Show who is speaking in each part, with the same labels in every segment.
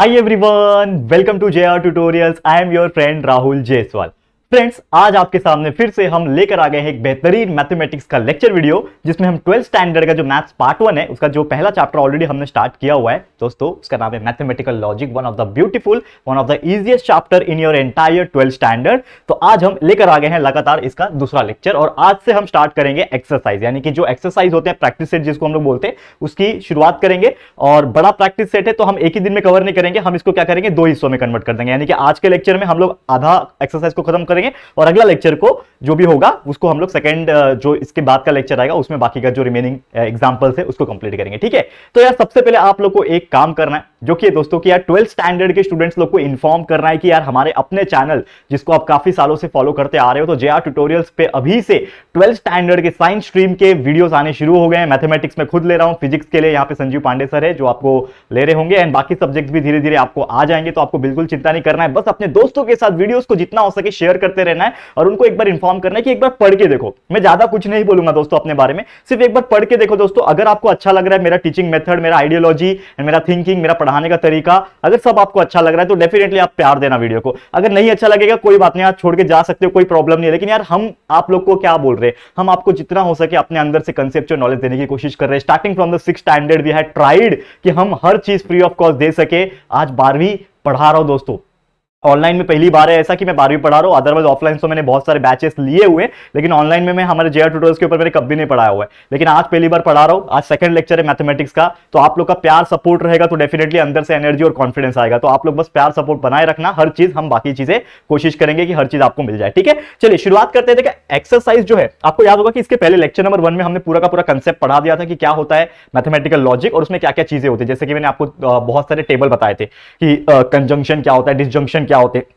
Speaker 1: Hi everyone, welcome to JR Tutorials. I am your friend Rahul Jaiswal. Friends आज आपके सामने फिर से हम लेकर आ गए हैं एक बेहतरीन मैथमेटिक्स का लेक्चर वीडियो जिसमें हम ट्वेल्थ स्टैंडर्ड का जो मैथ्स पार्ट वन है उसका जो पहला चैप्टर ऑलरेडी हमने स्टार्ट किया हुआ है दोस्तों उसका नाम है mathematical logic one of the beautiful one of the easiest chapter in your entire twelfth standard तो आज हम लेकर आ गए हैं लगातार इसका दूसरा लेक्चर और आज से हम स्टार्ट करेंगे एक्सरसाइज यानी कि जो एक्सरसाइज होते हैं प्रैक्टिस सेट जिसको हम लोग बोलते हैं उसकी शुरुआत करेंगे और बड़ा प्रैक्टिस सेट है तो हम एक ही दिन में कवर नहीं करेंगे हम इसको क्या करेंगे दो हिस्सों में कन्वर्ट कर देंगे यानी कि आज के लेक्चर में हम लोग आधा एक्सरसाइज को खत्म करेंगे करेंगे और अगला लेक्चर को जो भी होगा उसको हम लोग सेकेंड जो इसके बाद का लेक्चर आएगा उसमें बाकी का जो रिमेनिंग एग्जाम्पल्स है उसको कंप्लीट करेंगे ठीक है तो यार सबसे पहले आप लोग को एक काम करना है जो कि दोस्तों कि यार ट्वेल्थ स्टैंडर्ड के स्टूडेंट्स लोग को इन्फॉर्म करना है कि यार हमारे अपने चैनल जिसको आप काफी सालों से फॉलो करते आ रहे हो तो जे ट्यूटोरियल्स पे अभी से ट्वेल्थ स्टैंडर्ड के साइंस स्ट्रीम के वीडियोस आने शुरू हो गए हैं मैथमेटिक्स में खुद ले रहा हूँ फिजिक्स के लिए यहाँ पे संजीव पांडे सर है जो आपको ले रहे होंगे एंड बाकी सब्जेक्ट भी धीरे धीरे आपको आ जाएंगे तो आपको बिल्कुल चिंता नहीं करना है बस अपने दोस्तों के साथ वीडियोज को जितना हो सके शेयर करते रहना है और उनको एक बार इन्फॉर्म करना है कि एक बार पढ़ के देखो मैं ज्यादा कुछ नहीं बोलूंगा दोस्तों अपने बारे में सिर्फ एक बार पढ़ के देखो दोस्तों अगर आपको अच्छा लग रहा है मेरा टीचिंग मेथड मेरा आइडियोलॉजी मेरा थिंकिंग मेरा पढ़ाने का तरीका अगर सब आपको अच्छा लग रहा है तो डेफिनेटली आप प्यार देना वीडियो को अगर नहीं अच्छा लगेगा कोई बात नहीं आप छोड़ के जा सकते हो कोई प्रॉब्लम नहीं है लेकिन यार हम आप लोग को क्या बोल रहे हैं हम आपको जितना हो सके अपने अंदर से कंसेप्ट नॉलेज देने की कोशिश कर रहे हैं starting from the six standard we have tried कि हम हर चीज फ्री ऑफ कॉस्ट दे सके आज बारहवीं पढ़ा रहा हूं दोस्तों ऑनलाइन में पहली बार है ऐसा कि मैं बारहवीं पढ़ा रहा हूँ अदरवाइज ऑफलाइन तो मैंने बहुत सारे बैचेस लिए हुए लेकिन ऑनलाइन में मैं हमारे जेआर ट्यूटोरियल्स के ऊपर मैंने कभी नहीं पढ़ाया हुआ है लेकिन आज पहली बार पढ़ा रहा हूँ आज सेकंड लेक्चर है मैथमेटिक्स का तो आप लोग का प्यार सपोर्ट रहेगा तो डेफिनेटली अंदर से एनर्जी और कॉन्फिडेंस आएगा तो आप लोग बस प्यार सपोर्ट बनाए रखना हर चीज हम बाकी चीजें कोशिश करेंगे कि हर चीज आपको मिल जाए ठीक है चलिए शुरुआत करते हैं देखिए एक्सरसाइज जो है आपको याद होगा कि इसके पहले लेक्चर नंबर वन में हमने पूरा का पूरा कंसेप्ट पढ़ा दिया था कि क्या होता है मैथमेटिकल लॉजिक और उसमें क्या क्या चीजें होती है जैसे कि मैंने आपको बहुत सारे टेबल बताए थे कि कंजंक्शन क्या होता है डिसजंक्शन out it.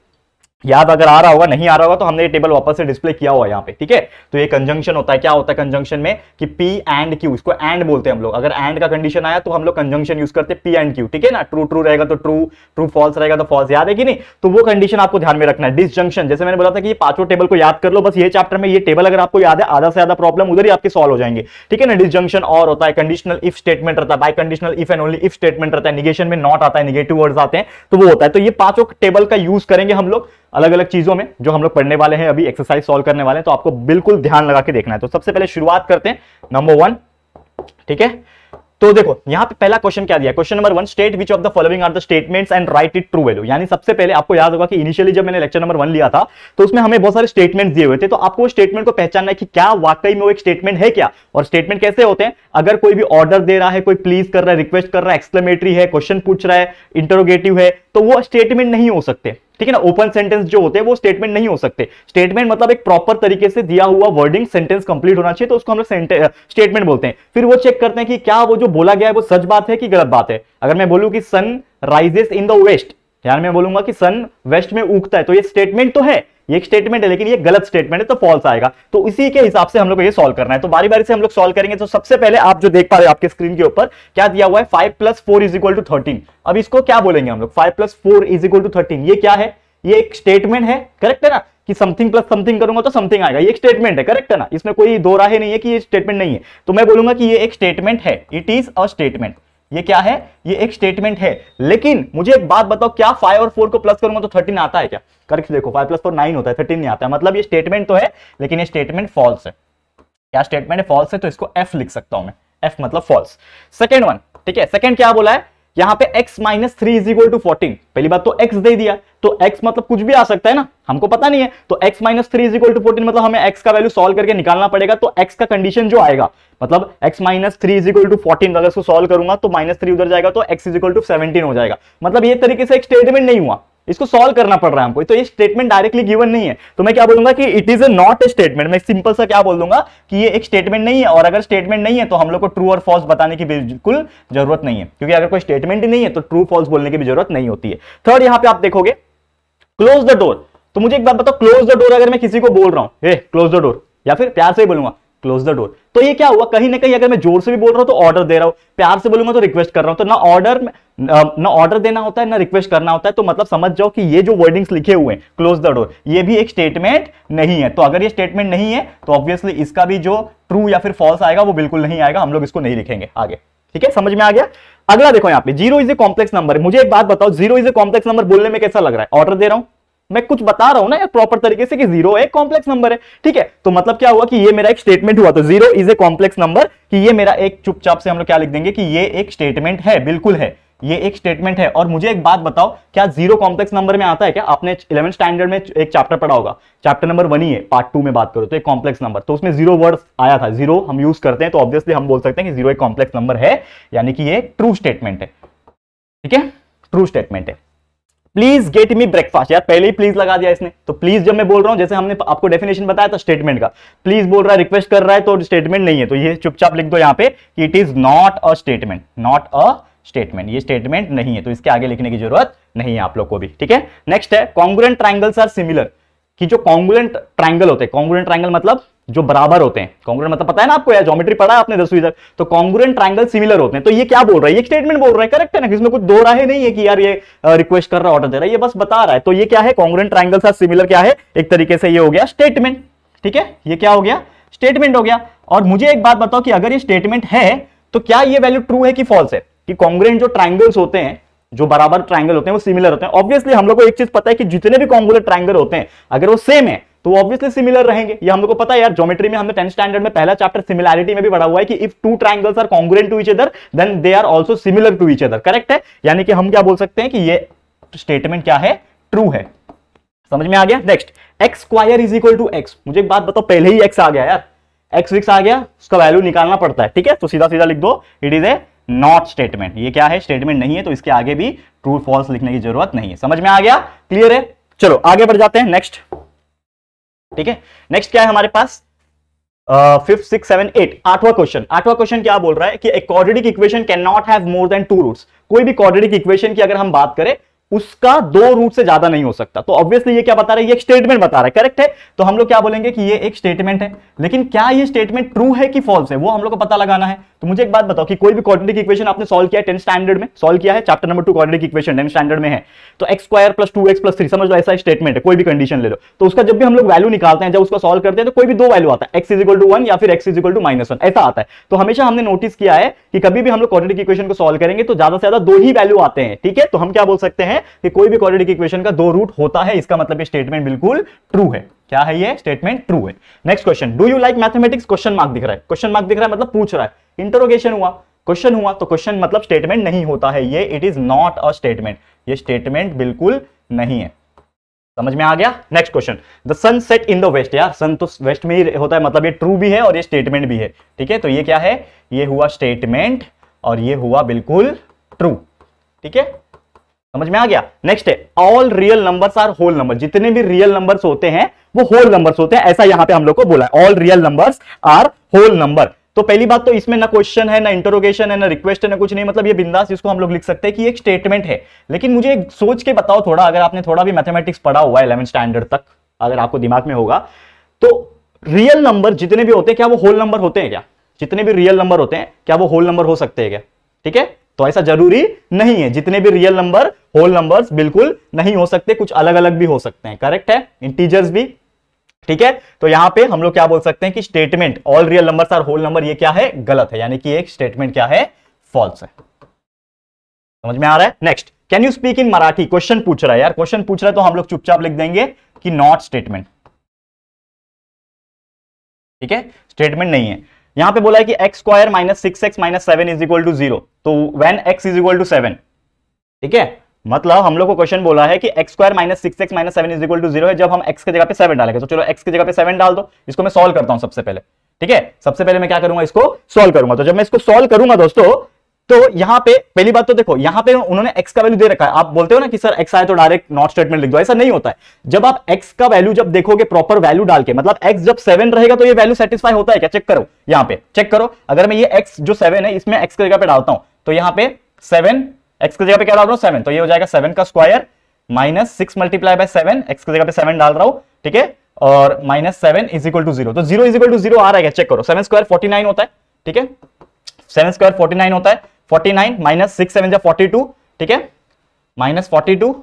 Speaker 1: याद अगर आ रहा होगा नहीं आ रहा होगा तो हमने ये टेबल वापस से डिस्प्ले किया हुआ है यहाँ पे ठीक है तो ये कंजंक्शन होता है क्या होता है कंजंक्शन में कि पी एंड क्यू इसको एंड बोलते हैं हम लोग अगर एंड का कंडीशन आया तो हम लोग कंजंक्शन यूज करते हैं पी एंड क्यू ठीक है ना ट्रू ट्रू रहेगा तो ट्रू ट्रू फॉल्स रहेगा तो फॉल्स याद है कि नहीं तो वो कंडीशन आपको ध्यान में रखना है डिसजंक्शन जैसे मैंने बोला था कि पांचों टेबल को याद कर लो बस ये चैप्टर में ये टेबल अगर आपको याद है आधा से आधा प्रॉब्लम उधर ही आपके सॉल्व हो जाएंगे ठीक है ना डिसजंक्शन और होता है कंडीशनल इफ स्टेटमेंट रहता है biconditional if and only if statement रहता है निगेशन में नॉट आता है निगेटिव वर्ड्स आते हैं तो वो होता है तो ये पांचों टेबल का यूज करेंगे हम लोग अलग अलग चीज़ों में जो हम लोग पढ़ने वाले हैं अभी एक्सरसाइज सॉल्व करने वाले हैं तो आपको बिल्कुल ध्यान लगा के देखना है तो सबसे पहले शुरुआत करते हैं नंबर वन ठीक है तो देखो यहाँ पे पहला क्वेश्चन क्या दिया question number one state which of the following are the statements and write it true value यानी सबसे पहले आपको याद होगा कि इनिशियली जब मैंने लेक्चर नंबर वन लिया था तो उसमें हमें बहुत सारे स्टेटमेंट्स दिए हुए थे तो आपको वो स्टेटमेंट को पहचानना है कि क्या वाकई में वो एक स्टेटमेंट है क्या और स्टेटमेंट कैसे होते हैं अगर कोई भी ऑर्डर दे रहा है कोई प्लीज कर रहा है रिक्वेस्ट कर रहा है एक्सप्लेमेटरी है क्वेश्चन पूछ रहा है इंटरोगेटिव है तो वो स्टेटमेंट नहीं हो सकते ठीक है ना ओपन सेंटेंस जो होते हैं वो स्टेटमेंट नहीं हो सकते स्टेटमेंट मतलब एक प्रॉपर तरीके से दिया हुआ वर्डिंग सेंटेंस कंप्लीट होना चाहिए तो उसको हम लोग स्टेटमेंट बोलते हैं फिर वो चेक करते हैं कि क्या वो जो बोला गया है वो सच बात है कि गलत बात है अगर मैं बोलूँ कि sun rises in the west यार मैं बोलूंगा कि सन वेस्ट में उगता है तो ये स्टेटमेंट तो है ये एक स्टेटमेंट है लेकिन ये गलत स्टेटमेंट है तो फॉल्स आएगा तो इसी के हिसाब से हम लोग को ये सॉल्व करना है तो बारी बारी से हम लोग सॉल्व करेंगे तो सबसे पहले आप जो देख पा रहे हो आपके स्क्रीन के ऊपर क्या दिया हुआ है five plus four is equal to thirteen अब इसको क्या बोलेंगे हम लोग five plus four is equal to thirteen ये क्या है ये एक स्टेटमेंट है करेक्ट है ना कि समथिंग प्लस समथिंग करूंगा तो समथिंग आएगा ये एक स्टेटमेंट है करेक्ट है ना इसमें कोई दो राय नहीं है कि ये स्टेटमेंट नहीं है तो मैं बोलूंगा कि ये एक स्टेटमेंट है इट इज अ स्टेटमेंट ये क्या है ये एक स्टेटमेंट है लेकिन मुझे एक बात बताओ क्या फाइव और फोर को प्लस करूंगा तो थर्टीन आता है क्या करके देखो फाइव प्लस फोर नाइन होता है थर्टीन नहीं आता है मतलब ये स्टेटमेंट तो है लेकिन ये स्टेटमेंट फॉल्स है क्या स्टेटमेंट फॉल्स है तो इसको एफ लिख सकता हूं मैं एफ मतलब फॉल्स सेकेंड वन ठीक है सेकेंड क्या बोला है यहां पे x minus three is equal to fourteen पहली बात तो x दे दिया तो x मतलब कुछ भी आ सकता है ना हमको पता नहीं है तो x minus three is equal to fourteen मतलब हमें x का वैल्यू सॉल्व करके निकालना पड़ेगा तो x का कंडीशन जो आएगा मतलब x minus three is equal to fourteen अगर इसको सॉल्व करूंगा तो माइनस थ्री उधर जाएगा तो x is equal to seventeen हो जाएगा मतलब ये तरीके से एक स्टेटमेंट नहीं हुआ इसको सॉल्व करना पड़ रहा है हमको तो ये स्टेटमेंट डायरेक्टली गिवन नहीं है तो मैं क्या बोलूंगा कि it is not a statement मैं सिंपल सा क्या बोल दूंगा कि ये एक स्टेटमेंट नहीं है और अगर स्टेटमेंट नहीं है तो हम लोग को ट्रू और फॉल्स बताने की बिल्कुल जरूरत नहीं है क्योंकि अगर कोई स्टेटमेंट ही नहीं है तो ट्रू फॉल्स बोलने की भी जरूरत नहीं होती है थर्ड यहां पर आप देखोगे क्लोज द डोर तो मुझे एक बात बताओ क्लोज द डोर अगर मैं किसी को बोल रहा हूं क्लोज द डोर या फिर प्यार से ही बोलूंगा क्लोज द डोर तो ये क्या हुआ कहीं ना कहीं अगर मैं जोर से भी बोल रहा हूं तो ऑर्डर दे रहा हूं प्यार से बोलूंगा तो रिक्वेस्ट कर रहा हूं तो ना ऑर्डर ना ऑर्डर देना होता है ना रिक्वेस्ट करना होता है तो मतलब समझ जाओ कि ये जो वर्डिंग्स लिखे हुए हैं क्लोज द डोर ये भी एक स्टेटमेंट नहीं है तो अगर ये स्टेटमेंट नहीं है तो ऑब्वियसली इसका भी जो ट्रू या फिर फॉल्स आएगा वो बिल्कुल नहीं आएगा हम लोग इसको नहीं लिखेंगे आगे ठीक है समझ में आ गया अगला देखो यहाँ पे zero is a complex number मुझे एक बात बताओ zero is a complex number बोलने में कैसा लग रहा है ऑर्डर दे रहा हूं मैं कुछ बता रहा हूं ना यार प्रॉपर तरीके से कि जीरो एक कॉम्प्लेक्स नंबर है ठीक है तो मतलब क्या हुआ कि ये मेरा एक स्टेटमेंट हुआ तो zero is a complex number कि ये मेरा एक चुपचाप से हम लोग क्या लिख देंगे कि ये एक स्टेटमेंट है बिल्कुल है ये एक स्टेटमेंट है और मुझे एक बात बताओ क्या जीरो कॉम्प्लेक्स नंबर में आता है क्या आपने इलेवन स्टैंडर्ड में एक चैप्टर पढ़ा होगा चैप्टर नंबर वन ही है पार्ट टू में बात करो तो एक कॉम्प्लेक्स नंबर तो उसमें जीरो वर्ड आया था जीरो हम यूज करते हैं तो ऑब्वियसली हम बोल सकते हैं कि जीरो एक कॉम्प्लेक्स नंबर है यानी कि ये ट्रू स्टेटमेंट है ठीक है ट्रू स्टेटमेंट है प्लीज गेट मी ब्रेकफास्ट यार पहले ही प्लीज लगा दिया इसने तो प्लीज जब मैं बोल रहा हूं जैसे हमने आपको डेफिनेशन बताया था स्टेटमेंट का प्लीज बोल रहा है रिक्वेस्ट कर रहा है तो स्टेटमेंट नहीं है तो ये चुपचाप लिख दो यहां पे कि it is not a statement not a statement ये स्टेटमेंट नहीं है तो इसके आगे लिखने की जरूरत नहीं है आप लोग को भी ठीक है नेक्स्ट है कॉन्गुलेंट ट्राइंगल्स आर सिमिलर कि जो कॉन्गुलेंट ट्राइंगल होते हैं कॉन्गुलेंट ट्राइंगल मतलब जो बराबर होते हैं कॉन्गुलेंट मतलब पता है ना आपको यार ज्योमेट्री पढ़ा आपने दसवीं तक तो कॉन्गुलेंट ट्राइंगल सिमिलर होते हैं तो ये क्या बोल रहा है ये स्टेटमेंट बोल रहा है करेक्ट है ना इसमें कुछ दो राय नहीं है कि यार ये रिक्वेस्ट कर रहा है ऑर्डर दे रहा है ये बस बता रहा है तो ये क्या है कॉन्गुलेंट ट्राइंगल आर सिमिलर क्या है एक तरीके से ये हो गया स्टेटमेंट ठीक है ये क्या हो गया स्टेटमेंट हो गया और मुझे एक बात बताओ कि अगर ये स्टेटमेंट है तो क्या ये वैल्यू ट्रू है कि फॉल्स है कि कॉन्ग्रेंट जो ट्राइंगल्स होते हैं जो बराबर ट्राइंगल होते हैं वो सिमिलर होते हैं ऑब्वियसली हम लोग को एक चीज पता है कि जितने भी कॉन्गुलर ट्राइंगल होते हैं अगर वो सेम है तो ऑब्वियसली सिमिलर रहेंगे ये हम लोग को पता है यार ज्योमेट्री में हमने टेंथ स्टैंडर्ड में पहला चैप्टर सिमिलरिटी में भी बढ़ा हुआ है कि if two triangles are congruent to each other then they are also similar to each other correct है यानी कि हम क्या बोल सकते हैं कि ये स्टेटमेंट क्या है ट्रू है समझ में आ गया next x square is equal to x मुझे एक बात बताओ पहले ही एक्स आ गया यार एक्स विक्स आ गया उसका वैल्यू निकालना पड़ता है ठीक है तो सीधा सीधा लिख दो it is a not statement ये क्या है स्टेटमेंट नहीं है तो इसके आगे भी ट्रू फॉल्स लिखने की जरूरत नहीं है समझ में आ गया क्लियर है चलो आगे बढ़ जाते हैं नेक्स्ट ठीक है नेक्स्ट क्या है हमारे पास फिफ्थ सिक्स सेवन एट आठवा क्वेश्चन आठवा क्वेश्चन क्या बोल रहा है कि एक quadratic equation can not have more than two roots कोई भी क्वाड्रेटिक इक्वेशन की अगर हम बात करें उसका दो रूट से ज्यादा नहीं हो सकता तो ऑब्वियसली ये क्या बता रहा है ये एक स्टेटमेंट बता रहा है करेक्ट है तो हम लोग क्या बोलेंगे कि ये एक स्टेटमेंट है लेकिन क्या ये स्टेटमेंट ट्रू है कि फॉल्स है वो हम लोग को पता लगाना है तो मुझे एक बात बताओ कि कोई भी क्वाड्रेटिक इक्वेशन आपने सॉल्व किया है टेंथ स्टैंडर्ड में सॉल्व किया है chapter number two quadratic equation tenth standard में है तो x square plus two x plus three समझ लो ऐसा स्टेटमेंट है कोई भी कंडीशन ले लो तो उसका जब भी हम लोग वैल्यू निकालते हैं जब उसको सॉल्व करते हैं तो कोई भी दो वैल्यू आता है एक्स इजिकल टू वन या फिर x is equal to minus one ऐसा आता है तो हमेशा हमने नोटिस किया है कि कभी भी हम लोग क्वाड्रेटिक इक्वेशन को सॉल्व करेंगे तो ज्यादा से ज्यादा दो ही वैल्यू आते हैं ठीक है तो हम क्या बोल सकते हैं है कि कोई भी क्वाड्रेटिक इक्वेशन का दो रूट होता है इसका मतलब स्टेटमेंट बिल्कुल ट्रू है क्या है ये स्टेटमेंट ट्रू है next question do you like mathematics question mark दिख रहा है क्वेश्चन मार्क दिख रहा है मतलब पूछ रहा है इंटरोगेशन हुआ क्वेश्चन हुआ तो क्वेश्चन मतलब स्टेटमेंट नहीं होता है ये it is not a statement ये स्टेटमेंट बिल्कुल नहीं है समझ में आ गया next question the sun set in the west यार सन तो वेस्ट में ही होता है मतलब ये ट्रू भी है और ये स्टेटमेंट भी है ठीक है तो ये क्या है ये हुआ स्टेटमेंट और ये हुआ बिल्कुल ट्रू ठीक है समझ में आ गया नेक्स्ट है all real number are whole number जितने भी रियल नंबर्स होते हैं वो होल नंबर्स होते हैं ऐसा यहां पे हम लोग को बोला all real numbers are whole number तो पहली बात तो इसमें ना क्वेश्चन है ना इंटरोगेशन है ना रिक्वेस्ट है ना कुछ नहीं मतलब ये बिंदास इसको हम लोग लिख सकते हैं कि एक स्टेटमेंट है लेकिन मुझे एक सोच के बताओ थोड़ा अगर आपने थोड़ा भी मैथमेटिक्स पढ़ा हुआ है इलेवन स्टैंडर्ड तक अगर आपको दिमाग में होगा तो रियल नंबर जितने भी होते हैं क्या वो होल नंबर होते हैं क्या जितने भी रियल नंबर होते हैं क्या वो होल नंबर हो सकते हैं क्या ठीक है तो ऐसा जरूरी नहीं है जितने भी रियल नंबर होल नंबर्स बिल्कुल नहीं हो सकते कुछ अलग अलग भी हो सकते हैं करेक्ट है इंटीजर्स भी ठीक है तो यहां पे हम लोग क्या बोल सकते हैं कि statement all real numbers are whole number ये क्या है गलत है यानी कि एक स्टेटमेंट क्या है फॉल्स है समझ में आ रहा है next can you speak in Marathi question पूछ रहा है यार क्वेश्चन पूछ रहा है तो हम लोग चुपचाप लिख देंगे कि नॉट स्टेटमेंट ठीक है स्टेटमेंट नहीं है यहां पे बोला है कि x square minus six x minus seven is equal to zero तो when x is equal to seven ठीक है मतलब हम लोग को क्वेश्चन बोला है कि x square minus six x minus seven is equal to zero है जब हम एक्स की जगह पे सेवन डालेंगे तो चलो एक्स की जगह पे सेवन डाल दो इसको मैं सोल्व करता हूं सबसे पहले ठीक है सबसे पहले मैं क्या करूंगा इसको सोल्व करूंगा तो जब मैं इसको सोल्व करूंगा दोस्तों तो यहां पे पहली बात तो देखो यहां पे उन्होंने x का वैल्यू दे रखा है आप बोलते हो ना कि सर x आए तो डायरेक्ट नॉट स्टेटमेंट लिख दो ऐसा नहीं होता है जब आप x का वैल्यू जब देखोगे प्रॉपर वैल्यू डाल के मतलब x जब सेवन रहेगा तो ये वैल्यू सेटिस्फाई होता है क्या चेक करो यहां पे चेक करो अगर मैं ये x जो सेवन है इसमें x की जगह पे डालता हूं तो यहां पे सेवन एक्स की जगह पे क्या डाल रहा हूं सेवन तो ये हो जाएगा सेवन का square minus six multiply by seven x की जगह पे सेवन डाल रहा हूं ठीक है और minus seven is equal to zero तो zero is equal to zero आ रहा है चेक करो सेवन स्क्वायर फोर्टी नाइन होता है ठीक है सेवन स्क्वायर फोर्टी नाइन होता है forty nine minus six seven जब फोर्टी टू ठीक है minus forty two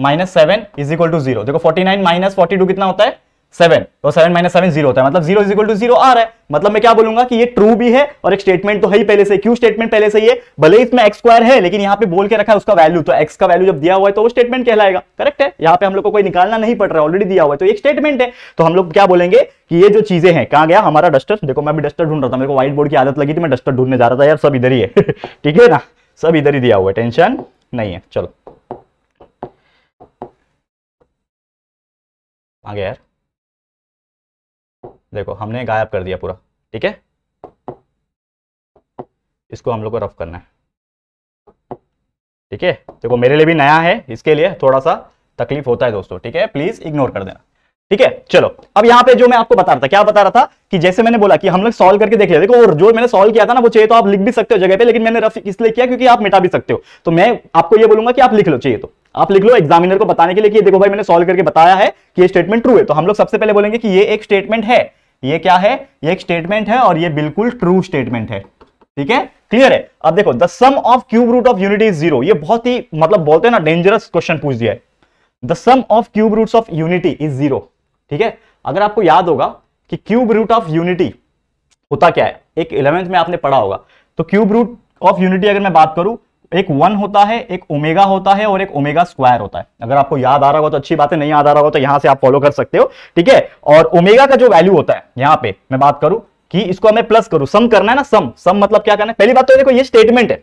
Speaker 1: minus seven is equal to zero देखो forty nine minus forty two कितना होता है सेवन तो सेवन माइनस सेवन जीरो होता है मतलब जीरो इजिकल टू जीरो आ रहा है मतलब मैं क्या बोलूंगा कि ये ट्रू भी है और एक स्टेटमेंट तो है ही पहले से क्यू स्टेटमेंट पहले से ही है भले इसमें एक्स स्क्वायर है लेकिन यहाँ पे बोल के रखा है उसका वैल्यू तो एक्स का वैल्यू जब दिया हुआ है तो वो स्टेटमेंट कहलाएगा करेक्ट है यहाँ पे हम लोग को कोई निकालना नहीं पड़ रहा है ऑलरेडी दिया हुआ है तो एक स्टेटमेंट है तो हम लोग क्या बोलेंगे कि ये जो चीजें हैं कहाँ गया हमारा डस्टर देखो मैं भी डस्टर ढूंढ रहा था मेरे को व्हाइट बोर्ड की आदत लगी थी मैं डस्टर ढूंढने जा रहा था यार सब इधर ही है ठीक है ना सब इधर ही दिया हुआ है टेंशन नहीं है चलो गया यार देखो हमने गायब कर दिया पूरा ठीक है इसको हम लोग को रफ करना है ठीक है देखो मेरे लिए भी नया है इसके लिए थोड़ा सा तकलीफ होता है दोस्तों ठीक है प्लीज इग्नोर कर देना ठीक है चलो अब यहाँ पे जो मैं आपको बता रहा था क्या बता रहा था कि जैसे मैंने बोला कि हम लोग सॉल्व करके देख लिया देखो और जो मैंने सॉल्व किया था ना वो चाहिए तो आप लिख भी सकते हो जगह पे लेकिन मैंने रफ इसलिए किया क्योंकि आप मिटा भी सकते हो तो मैं आपको ये बोलूंगा कि आप लिख लो चाहिए तो आप लिख लो एग्जामिनर को बताने के लिए कि देखो भाई मैंने सोल्व करके बताया है कि ये स्टेटमेंट ट्रू है तो हम लोग सबसे पहले बोलेंगे कि ये एक स्टेटमेंट है ये क्या है ये एक स्टेटमेंट है और ये बिल्कुल ट्रू स्टेटमेंट है ठीक है क्लियर है अब देखो the sum of cube root of unit is zero बहुत ही मतलब बोलते हैं ना डेंजरस क्वेश्चन पूछ दिया है the sum of cube root of unity is zero ठीक है अगर आपको याद होगा कि क्यूब रूट ऑफ यूनिटी होता क्या है एक इलेवेंथ में आपने पढ़ा होगा तो क्यूब रूट ऑफ यूनिटी अगर मैं बात करूं एक वन होता है एक ओमेगा होता है और एक ओमेगा स्क्वायर होता है अगर आपको याद आ रहा होगा तो अच्छी बात है नहीं याद आ रहा होगा तो यहां से आप फॉलो कर सकते हो ठीक है और ओमेगा का जो वैल्यू होता है यहां पे मैं बात करूं कि इसको हमें प्लस करूं सम करना है ना सम सम मतलब क्या करना है पहली बात तो देखो ये स्टेटमेंट है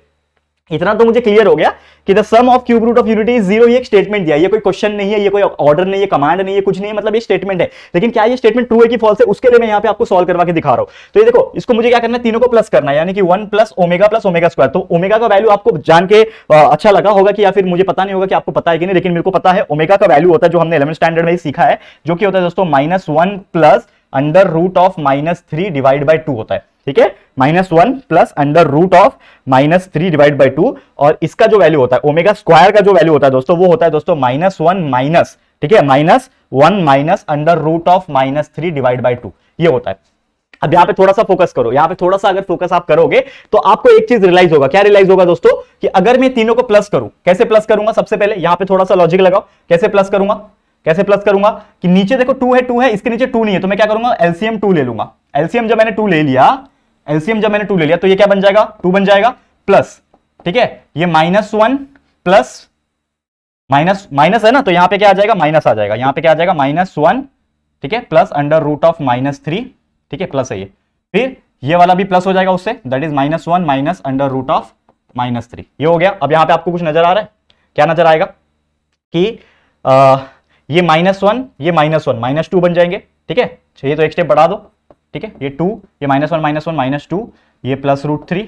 Speaker 1: इतना तो मुझे क्लियर हो गया कि the sum of cube root of unity is zero एक स्टेटमेंट दिया ये कोई क्वेश्चन नहीं है ये कोई ऑर्डर नहीं है कमांड नहीं है कुछ नहीं है मतलब ये स्टेटमेंट है लेकिन क्या ये स्टेटमेंट ट्रू है कि फॉल्स है उसके लिए मैं यहाँ पे आपको सॉल्व करवा के दिखा रहा हूँ तो ये देखो इसको मुझे क्या करना है तीनों को प्लस करना है यानी कि one plus omega plus omega square तो ओमेगा का वैल्यू आपको जान के अच्छा लगा होगा कि या फिर मुझे पता नहीं होगा कि आपको पता है कि नहीं लेकिन मेरे को पता है ओमेगा का वैल्यू होता है जो हमने इलेवन स्टैंडर्ड में सीखा है जो कि होता है दोस्तों minus one plus under root of minus three divide by two होता है ठीक है minus one plus under root of minus three divide by two और इसका जो वैल्यू होता है ओमेगा स्क्वायर का जो वैल्यू होता है दोस्तों वो होता है दोस्तों माइनस वन माइनस ठीक है minus one minus under root of minus three divide by two ये होता है अब यहां पे थोड़ा सा फोकस करो यहां पे थोड़ा सा अगर फोकस आप करोगे तो आपको एक चीज रियलाइज होगा क्या रियलाइज होगा दोस्तों कि अगर मैं तीनों को प्लस करूं कैसे प्लस करूंगा सबसे पहले यहाँ पे थोड़ा सा लॉजिक लगाओ कैसे प्लस करूंगा कैसे प्लस करूंगा कि नीचे देखो टू है टू है इसके नीचे टू नहीं है तो मैं क्या करूंगा एलसीएम टू ले लूंगा एलसीएम जब मैंने टू ले लिया एलसीएम जब मैंने टू ले लिया तो ये क्या बन जाएगा टू बन जाएगा प्लस ठीक है ये minus one plus minus minus है ना तो यहां पे क्या आ जाएगा माइनस आ जाएगा यहां पे क्या आ जाएगा माइनस वन ठीक है plus under root of minus three ठीक है प्लस है ये फिर ये वाला भी प्लस हो जाएगा उससे that is minus one minus under root of minus three ये हो गया अब यहां पे आपको कुछ नजर आ रहा है क्या नजर आएगा कि आ, ये माइनस वन ये माइनस वन माइनस टू बन जाएंगे ठीक है चलिए तो एक स्टेप बढ़ा दो ठीक है ये टू ये minus one minus one minus two ये plus root three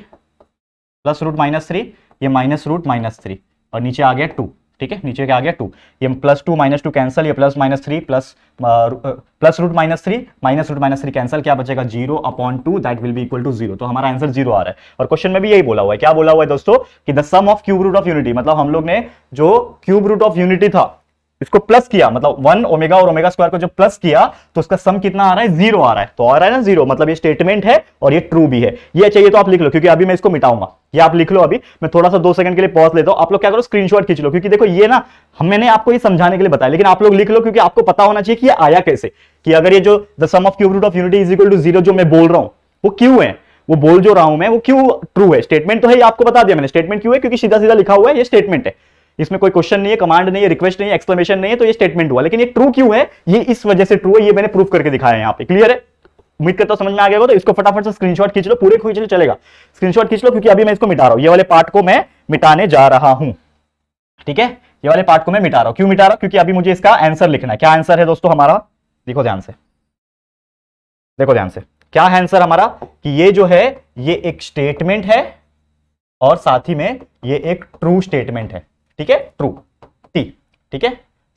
Speaker 1: plus root minus three ये माइनस रूट माइनस थ्री और नीचे आ गया टू ठीक है नीचे क्या आ गया टू ये plus two minus two cancel ये plus minus three plus plus root minus three minus root minus three cancel क्या बचेगा zero upon two that will be equal to zero तो हमारा आंसर जीरो आ रहा है और क्वेश्चन में भी यही बोला हुआ है क्या बोला हुआ है दोस्तों कि the sum of cube root of unity मतलब हम लोग ने जो क्यूब रूट ऑफ यूनिटी था इसको प्लस किया मतलब वन ओमेगा और ओमेगा स्क्वायर को जब प्लस किया तो उसका सम कितना आ रहा है जीरो आ रहा है तो आ रहा है ना जीरो मतलब ये स्टेटमेंट है और ये ट्रू भी है ये चाहिए तो आप लिख लो क्योंकि अभी मैं इसको मिटाऊंगा ये आप लिख लो अभी मैं थोड़ा सा दो सेकंड के लिए पॉज लेता हूं आप लोग क्या करो स्क्रीन खींच लो क्योंकि देखो ये ना हमने आपको ये समझाने के लिए बताया लेकिन आप लोग लिख लो क्योंकि आपको पता होना चाहिए कि ये आया कैसे कि अगर ये जो the sum of cube root of unity is equal to zero जो मैं बोल रहा हूँ वो क्यों है वो बोल जो रहा हूं मैं वो क्यों ट्रू है स्टेटमेंट तो है ये आपको बता दिया मैंने स्टेटमेंट क्यों है क्योंकि सीधा सीधा लिखा हुआ है ये स्टेटमेंट है इसमें कोई क्वेश्चन नहीं है कमांड नहीं है रिक्वेस्ट नहीं है एक्सप्लेनेशन नहीं है तो ये स्टेटमेंट हुआ लेकिन ये ट्रू क्यों है ये इस वजह से ट्रू है ये मैंने प्रूफ करके दिखाया है यहाँ पे क्लियर है उम्मीद करता समझ में आ गया तो इसको फटाफट से स्क्रीनशॉट खींच लो पूरे खींच लो चलेगा स्क्रीनशॉट खींच लो क्योंकि अभी मैं इसको मिटा रहा हूं ये वाले पार्ट को मैं मिटाने जा रहा हूं ठीक है ये वाले पार्ट को मैं मिटा रहा हूं क्यों मिटा रहा हूं क्योंकि अभी मुझे इसका आंसर लिखना है क्या आंसर है दोस्तों हमारा देखो ध्यान से देखो ध्यान से क्या है आंसर हमारा कि ये जो है ये एक स्टेटमेंट है और साथ ही में ये एक ट्रू स्टेटमेंट है ठीक है ट्रू टी ठीक है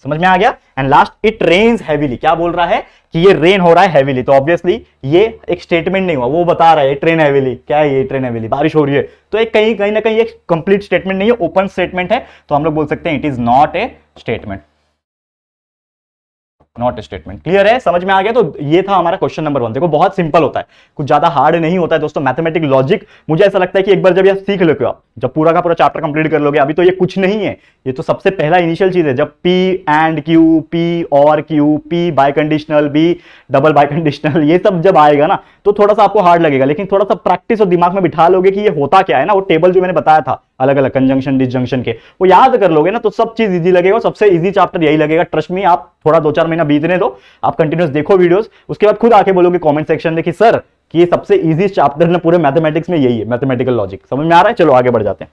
Speaker 1: समझ में आ गया and last it rains heavily क्या बोल रहा है कि ये रेन हो रहा है हैवीली तो ऑब्वियसली ये एक स्टेटमेंट नहीं हुआ वो बता रहा है ट्रेन हैवीली क्या है ये ट्रेन हैवीली बारिश हो रही है तो एक कहीं कहीं ना कहीं एक कंप्लीट स्टेटमेंट नहीं है ओपन स्टेटमेंट है तो हम लोग बोल सकते हैं it is not a statement not statement clear है समझ में आ गया तो ये था हमारा क्वेश्चन नंबर वन देखो बहुत सिंपल होता है कुछ ज्यादा हार्ड नहीं होता है दोस्तों मैथमेटिक लॉजिक मुझे ऐसा लगता है कि एक बार जब यह सीख लो आप जब पूरा का पूरा चैप्टर कंप्लीट कर लोगे अभी तो ये कुछ नहीं है ये तो सबसे पहला इनिशियल चीज है जब पी एंड क्यू पी और Q P biconditional be double biconditional ये सब जब आएगा ना तो थोड़ा सा आपको हार्ड लगेगा लेकिन थोड़ा सा प्रैक्टिस और दिमाग में बिठा लोगे कि ये होता क्या है ना वो टेबल जो मैंने बताया था अलग अलग कंजंक्शन डिसजंक्शन के वो याद कर लोगे ना तो सब चीज इजी लगेगा सबसे इजी चैप्टर यही लगेगा ट्रस्ट में आप थोड़ा दो चार महीना बीतने दो आप कंटिन्यूस देखो वीडियोस उसके बाद खुद आके बोलोगे कॉमेंट सेक्शन में कि सर कि सबसे इजी चैप्टर ना पूरे मैथमेटिक्स में यही है मैथमेटिकल लॉजिक समझ में आ रहा है चलो आगे बढ़ जाते हैं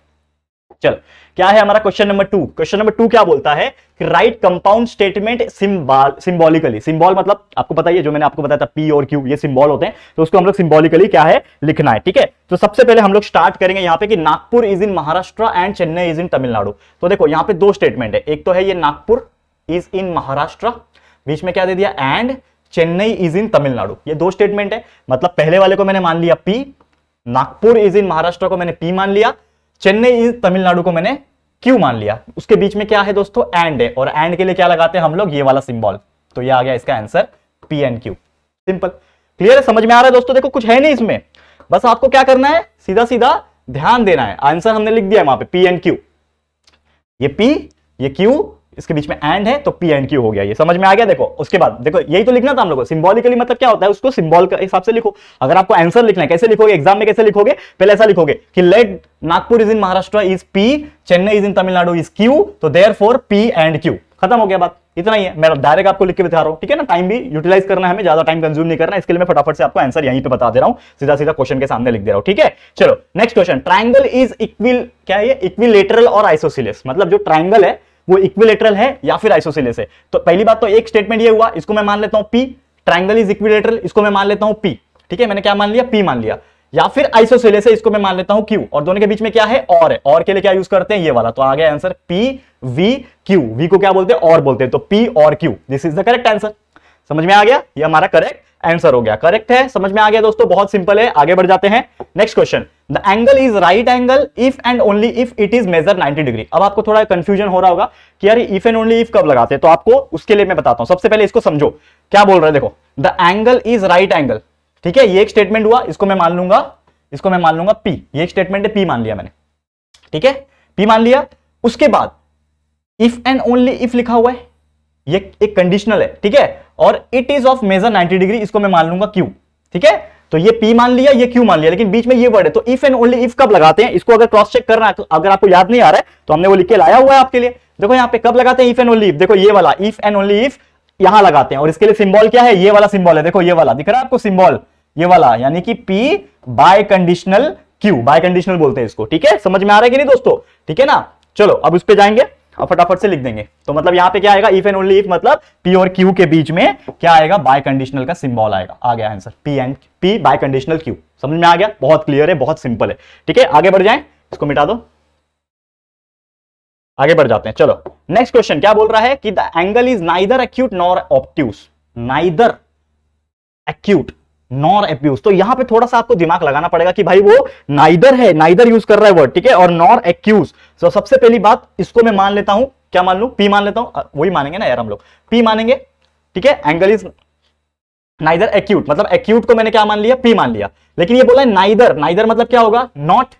Speaker 1: चलो क्या है हमारा question number two question number two क्या बोलता है कि write compound statement symbol symbolically symbol मतलब आपको पता ही है जो मैंने आपको बताया था पी और क्यू ये सिंबॉल होते हैं तो उसको हम लोग सिंबॉलिकली क्या है लिखना है ठीक है तो सबसे पहले हम लोग स्टार्ट करेंगे यहाँ पे कि Nagpur is in Maharashtra and Chennai is in Tamil Nadu तो देखो यहाँ पे दो स्टेटमेंट है एक तो है ये नागपुर इज इन महाराष्ट्र बीच में क्या दे दिया and Chennai is in Tamil Nadu ये दो स्टेटमेंट है मतलब पहले वाले को मैंने मान लिया P Nagpur is in Maharashtra को मैंने पी मान लिया चेन्नई इज तमिलनाडु को मैंने क्यू मान लिया उसके बीच में क्या है दोस्तों एंड है और एंड के लिए क्या लगाते हैं हम लोग ये वाला सिंबल तो ये आ गया इसका answer P and Q simple clear है समझ में आ रहा है दोस्तों देखो कुछ है नहीं इसमें बस आपको क्या करना है सीधा सीधा ध्यान देना है आंसर हमने लिख दिया है वहां पे पी एन क्यू ये पी ये क्यू इसके बीच में एंड है तो पी एंड क्यू हो गया ये समझ में आ गया देखो उसके बाद देखो यही तो लिखना था हम लोगों सिंबॉलिकली मतलब क्या होता है उसको सिंबॉल के हिसाब से लिखो अगर आपको आंसर लिखना है कैसे लिखोगे एग्जाम में कैसे लिखोगे पहले ऐसा लिखोगे कि let Nagpur is in Maharashtra is P Chennai is in Tamil Nadu is Q तो therefore P and Q खत्म हो गया बात इतना ही है मैं डायरेक्ट आपको लिख के बता रहा हूँ ठीक है ना टाइम भी यूटिलाइज करना है हमें ज्यादा टाइम कंज्यूम नहीं करना इसके लिए मैं फटाफट से आपको आंसर यहीं पे बता दे रहा हूँ सीधा सीधा क्वेश्चन के सामने लिख दे रहा हूँ ठीक है चलो next question triangle is equal क्या है इक्विलेटरल और आइसोसिलेस मतलब जो ट्राइंगल है वो इक्विलेटरल है या फिर आइसोसिलेस है तो पहली बात तो एक स्टेटमेंट ये हुआ इसको मैं मान लेता हूं पी ट्राइंगल इज इक्विलेटरल इसको मैं मान लेता हूं पी ठीक है मैंने क्या मान लिया पी मान लिया या फिर आइसोसिलेस है इसको मैं मान लेता हूं क्यू और दोनों के बीच में क्या है और है और के लिए क्या यूज करते हैं ये वाला तो आ गया answer P V Q V को क्या बोलते हैं और बोलते हैं तो पी और Q this is the correct answer समझ में आ गया ये हमारा करेक्ट आंसर हो गया करेक्ट है समझ में आ गया दोस्तों बहुत सिंपल है आगे बढ़ जाते हैं next question the angle is right angle if and only if it is measure 90 degree अब आपको थोड़ा कंफ्यूजन हो रहा होगा कि यार इफ एंड ओनली इफ कब लगाते हैं तो आपको उसके लिए मैं बताता हूं सबसे पहले इसको समझो क्या बोल रहे हैं देखो the angle is right angle ठीक है ये एक स्टेटमेंट हुआ इसको मैं मान लूंगा इसको मैं मान लूंगा पी ये एक स्टेटमेंट है पी मान लिया मैंने ठीक है पी मान लिया उसके बाद इफ एंड ओनली इफ लिखा हुआ है ये एक कंडीशनल है ठीक है और it is of measure 90 degree इसको मैं मान लूंगा क्यू ठीक है तो ये पी मान लिया ये क्यू मान लिया लेकिन बीच में ये वर्ड है तो इफ एंड ओनली इफ कब लगाते हैं इसको अगर क्रॉस चेक करना है तो अगर आपको याद नहीं आ रहा है तो हमने वो लिख के लाया हुआ है आपके लिए देखो यहाँ पे कब लगाते हैं इफ एंड ओनली इफ देखो ये वाला इफ एंड ओनली इफ यहां लगाते हैं और इसके लिए सिंबल क्या है ये वाला सिंबल है देखो ये वाला दिख रहा है आपको सिंबल ये वाला यानी कि P biconditional Q biconditional बोलते हैं इसको ठीक है समझ में आ रहा है कि नहीं दोस्तों ठीक है ना चलो अब उस पर जाएंगे और फटाफट से लिख देंगे तो मतलब यहां पे क्या आएगा इफ एंड ओनली इफ मतलब पी और क्यू के बीच में क्या आएगा बाय कंडीशनल का सिंबल आएगा आ गया answer P and P biconditional Q समझ में आ गया बहुत क्लियर है बहुत सिंपल है ठीक है आगे बढ़ जाए इसको मिटा दो आगे बढ़ जाते हैं चलो नेक्स्ट क्वेश्चन क्या बोल रहा है कि the angle is neither acute nor obtuse neither acute nor obtuse तो यहां पे थोड़ा सा आपको दिमाग लगाना पड़ेगा कि भाई वो नाइदर है नाइदर यूज कर रहा है वर्ड ठीक है और नॉर एक्यूज तो सबसे पहली बात इसको मैं मान लेता हूं क्या मान लू पी मान लेता हूं वही मानेंगे ना यार हम लोग पी मानेंगे ठीक है एंगल इज नाइदर एक्यूट मतलब एक्यूट को मैंने क्या मान लिया पी मान लिया लेकिन ये बोला है नाइदर नाइदर मतलब क्या होगा नॉट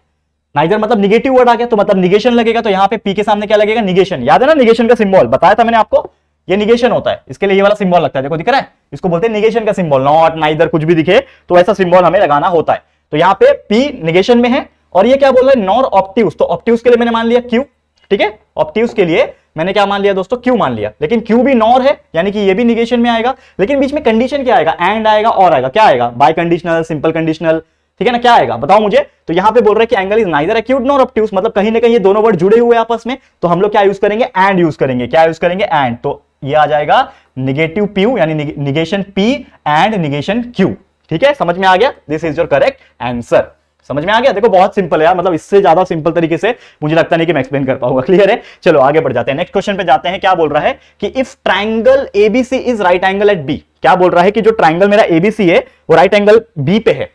Speaker 1: नाइदर मतलब निगेटिव वर्ड आ गया तो मतलब निगेशन लगेगा तो यहाँ पे पी के सामने क्या लगेगा निगेशन याद है ना निगेशन का सिंबल बताया था मैंने आपको ये निगेशन होता है इसके लिए ये वाला सिंबल लगता है देखो दिख रहा है इसको बोलते हैं निगेशन का सिंबल नॉट ना इधर कुछ भी दिखे तो ऐसा सिंबल हमें लगाना होता है तो यहाँ पे पी निगेशन में है और ये क्या बोल रहा है नॉर ऑप्टिव तो ऑप्टिव के लिए मैंने मान लिया क्यू ठीक है ऑप्टिव के लिए मैंने क्या मान लिया दोस्तों क्यू मान लिया लेकिन क्यू भी नॉर है यानी कि ये भी निगेशन में आएगा लेकिन बीच में कंडीशन क्या आएगा एंड आएगा और आएगा क्या आएगा बाय कंडीशनल सिंपल कंडीशनल ठीक है ना क्या आएगा बताओ मुझे तो यहाँ पे बोल रहे कि angle is neither acute nor obtuse मतलब कहीं ना कहीं ये दोनों वर्ड जुड़े हुए आपस में तो हम लोग क्या यूज करेंगे एंड यूज करेंगे क्या यूज करेंगे एंड तो ये आ जाएगा निगेटिव पी यानी negation P and negation Q ठीक है समझ में आ गया this is your correct answer समझ में आ गया देखो बहुत सिंपल है यार मतलब इससे ज्यादा सिंपल तरीके से मुझे लगता नहीं कि मैं एक्सप्लेन कर पाऊंगा क्लियर है चलो आगे बढ़ जाते हैं नेक्स्ट क्वेश्चन पे जाते हैं क्या बोल रहा है कि if triangle ABC is right angle at B क्या बोल रहा है कि जो ट्राइंगल मेरा एबीसी है वो राइट एंगल बी पे है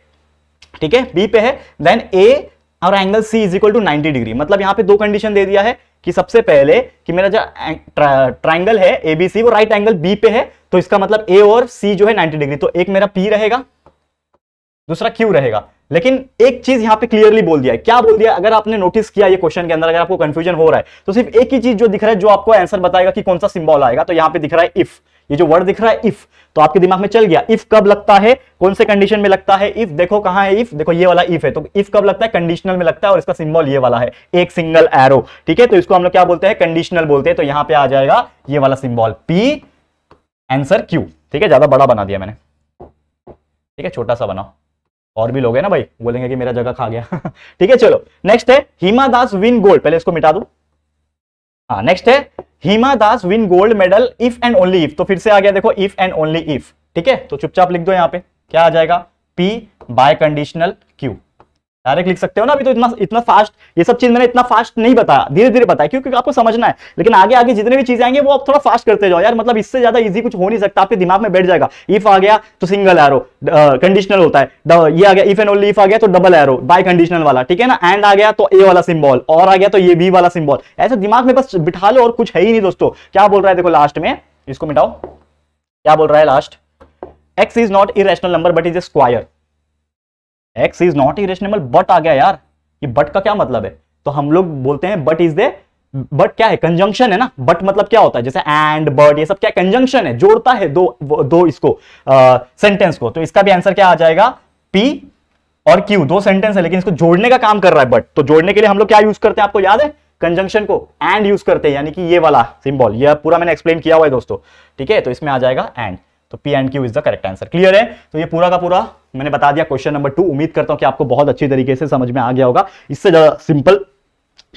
Speaker 1: ठीक है बी पे है देन ए और angle C is equal to ninety degree मतलब यहां पे दो कंडीशन दे दिया है कि सबसे पहले कि मेरा जो ट्राइंगल है ए बी सी वो राइट एंगल बी पे है तो इसका मतलब ए और सी जो है नाइनटी डिग्री तो एक मेरा पी रहेगा दूसरा क्यू रहेगा लेकिन एक चीज यहां पे क्लियरली बोल दिया है क्या बोल दिया अगर आपने नोटिस किया ये क्वेश्चन के अंदर अगर आपको कंफ्यूजन हो रहा है तो सिर्फ एक ही चीज जो दिख रहा है जो आपको आंसर बताएगा कि कौन सा सिंबल आएगा तो यहां पे दिख रहा है इफ ये जो वर्ड दिख रहा है इफ तो आपके दिमाग में चल गया इफ कब लगता है कौन से कंडीशन में लगता है इफ देखो कहां है इफ देखो ये वाला इफ है तो इफ कब लगता है कंडीशनल में लगता है और इसका सिंबल ये वाला है एक सिंगल एरो ठीक है तो इसको हम लोग क्या बोलते हैं कंडीशनल बोलते हैं तो यहां पर आ जाएगा ये वाला सिंबॉल पी आंसर क्यू ठीक है ज्यादा बड़ा बना दिया मैंने ठीक है छोटा सा बनाओ और भी लोग हैं ना भाई बोलेंगे कि मेरा जगह खा गया ठीक है चलो नेक्स्ट है हिमा दास विन गोल्ड पहले इसको मिटा दू हाँ नेक्स्ट है Hima Das win gold medal if and only if तो फिर से आ गया देखो इफ एंड ओनली इफ ठीक है तो चुपचाप लिख दो यहां पे क्या आ जाएगा P biconditional Q direct लिख सकते हो ना अभी तो इतना इतना फास्ट ये सब चीज मैंने इतना फास्ट नहीं बताया धीरे धीरे बताया क्योंकि आपको समझना है लेकिन आगे आगे जितने भी चीजें आएंगे वो आप थोड़ा फास्ट करते जाओ यार मतलब इससे ज्यादा इजी कुछ हो नहीं सकता आपके दिमाग में बैठ जाएगा इफ आ गया तो सिंगल एरो कंडीशनल होता है ये आ गया इफ एंड ओनली इफ आ गया तो डबल एरो बाय कंडीशनल वाला ठीक है ना एंड आ गया तो ए वाला सिंबल और आ गया तो ये बी वाला सिंबल ऐसे दिमाग में बस बिठा लो और कुछ है ही नहीं दोस्तों क्या बोल रहा है देखो लास्ट में इसको मिटाओ क्या बोल रहा है last x is not a number but is a square x is not irrational but आ गया यार ये बट का क्या मतलब है तो हम लोग बोलते हैं बट इज दे बट क्या है कंजंक्शन है ना बट मतलब क्या होता है जैसे एंड बट ये सब क्या कंजंक्शन है जोड़ता है दो दो इसको सेंटेंस को तो इसका भी आंसर क्या आ जाएगा पी और क्यू दो सेंटेंस है लेकिन इसको जोड़ने का काम कर रहा है बट तो जोड़ने के लिए हम लोग क्या यूज करते हैं आपको याद है कंजंक्शन को एंड यूज करते हैं यानी कि ये वाला सिंबल यह पूरा मैंने एक्सप्लेन किया हुआ है दोस्तों ठीक है तो इसमें आ जाएगा एंड तो P and Q is the correct answer clear है तो ये पूरा का पूरा मैंने बता दिया क्वेश्चन नंबर टू उम्मीद करता हूं कि आपको बहुत अच्छी तरीके से समझ में आ गया होगा इससे ज्यादा सिंपल